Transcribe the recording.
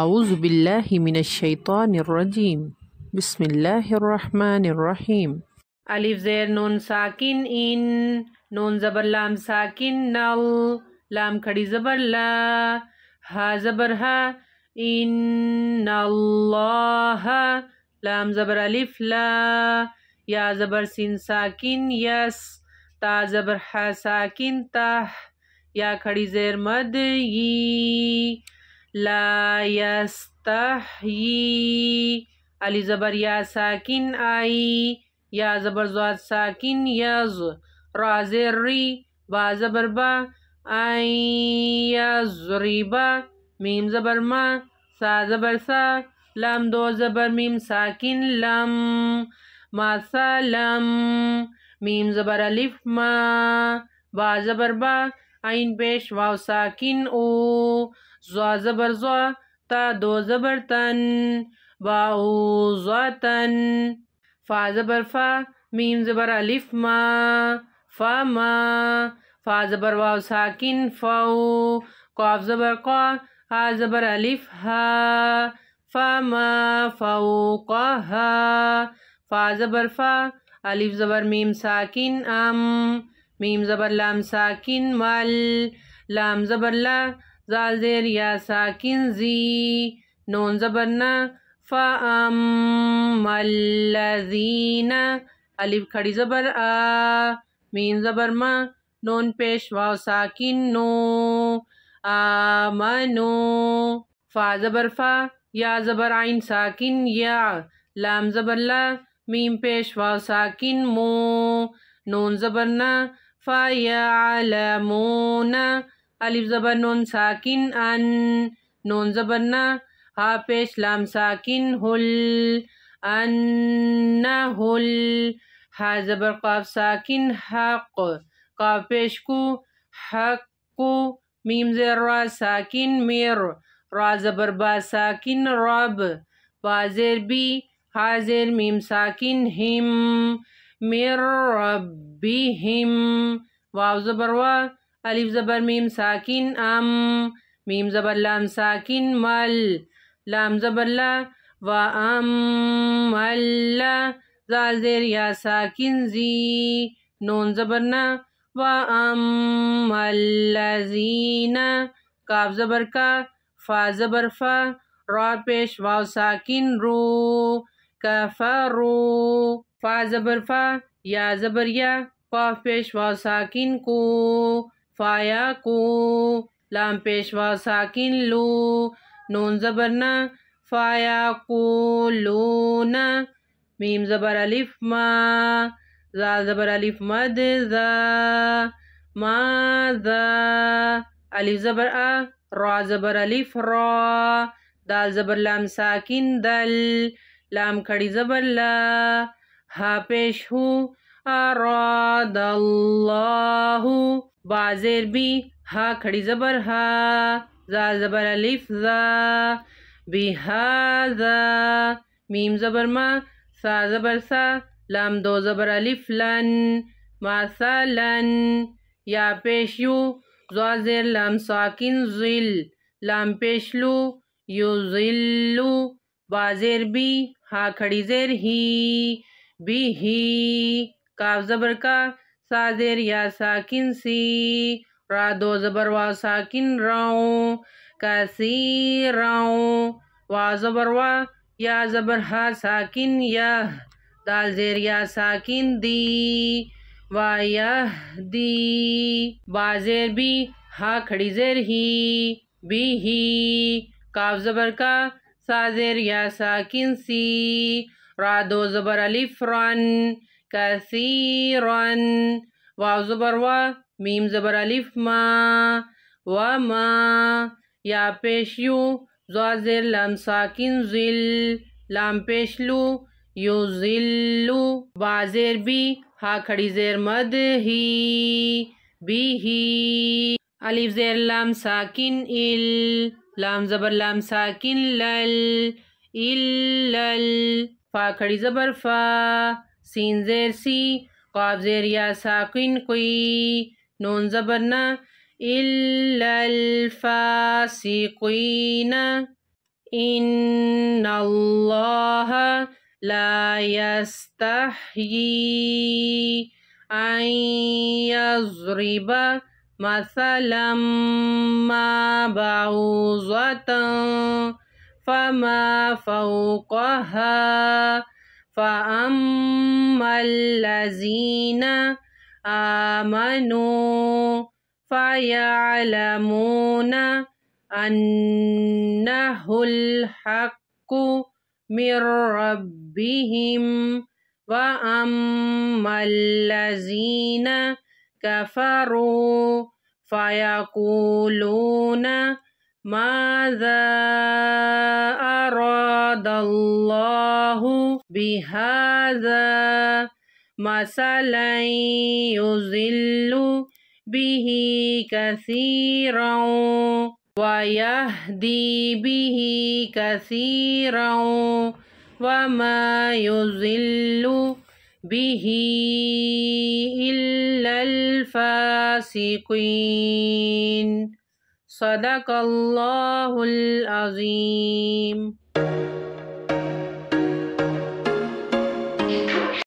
أعوذ بالله من الشيطان الرجيم بسم الله الرحمن الرحيم ألف زير نون ساكن إن نون زبر لام ساكن نل لام کھڑی زبر لا ها زبر ها إن الله لام زبر ألف لا يا زبر سين ساكن يس تا زبر ح ساكن تا يا کھڑی زير مد يي لا یستی علی زبر یا ساکن آئی یا زبر زواد ساکن یز ری با زبر با آئی یا یریبہ میم زبر ما سا زبر سا لم دو زبر میم ساکن لم ما سا لم میم زبر ما با زبر با عین پیش واو ساکن او زوا زبر زوا تا دو زبر تن واو زوا تن فا زبر فا میم زبر علف ما فا ما فا زبر واو ساکن فاو قاف زبر قا زبر ها فا ما فاو قا ها فا زبر فا زبر میم ساکن ام میم زبر لام ساکن مل لام زبر لا زال زیر یا ساکن زی نون زبرنا کھڑی زبر آ مین زبر ما نون پیش ساکن نو آمنو فا زبر فا یا زبر عین ساکن یا لام زبر لا میم واو ساکن مو نون نا فا یا الف زبر نون ساکن ان نون زبر نہ ہا پیش لام ساکن ہل ان ہل ہا زبر قاف ساکن حق قاف پیش کو حق کو میم زیر را ساکن میر را زبر با ساکن رب با زیر بی ہا زیر میم ساکن ہم میر رب واو زبر وا علیف زبر میم ساکن ام میم زبر لام ساکن مل لام زبر لا و ام زال زیر یا ساکن زی نون زبرنا و ام اللہ کاف زبر کا فا زبر را پیش و ساکن رو کفا رو فا زبر فا یا زبر یا قاف پیش و ساکن کو فایا کو لام پیشوا ساکن لو نون زبرنا فایا کو لون میم زبر الف ما زا زبر الف مد زا ما زا الف زبر ا را زبر الف را دال زبر لام ساکن دل لام کھڑی زبر لا ها پیش ہو اراد الله بازیر بی ہا کھڑی زبر ہا زا زبر الف زا بی ہا زا میم زبر ما سا زبر سا لام دو زبر الف لن ما سا لن یا پیش زا زیر لام ساکن زل لام پیش لو یو لو بازیر بی ہا کھڑی زیر ہی بی ہی کاف زبر کا سازر یا ساکن سی را دو زبر وا ساکن راؤں کسی راؤں وا زبر وا یا زبر ہا ساکن یا دال زیر یا ساکن دی وا یا دی با زیر بی ہا کھڑی زیر ہی بی ہی کاف زبر کا سازر یا ساکن سی را دو زبر علی فران سیر واو زبر میم زبر علیف ماں ویشیو زاظر لمساکن زوازر لام ساکن زل لام پیشلو یو زلو بی ہا کھڑی زیر مد ہی بی ہی علیف لام ساکن ال لام زبر لام ساکن لل فا کھڑی زبر فا سين زير سي قاب زير يا ساكن قي نون زبرنا إلا الفاسقين إن الله لا يستحيي أن يضرب مثلا ما بعوضة فما فوقها فأما الذين آمنوا فيعلمون أنه الحق من ربهم وأما الذين كفروا فيقولون ماذا أراد الله بهذا مثلا يذل به كثيرا ويهدي به كثيرا وما يذل به إلا الفاسقين صدق الله العظيم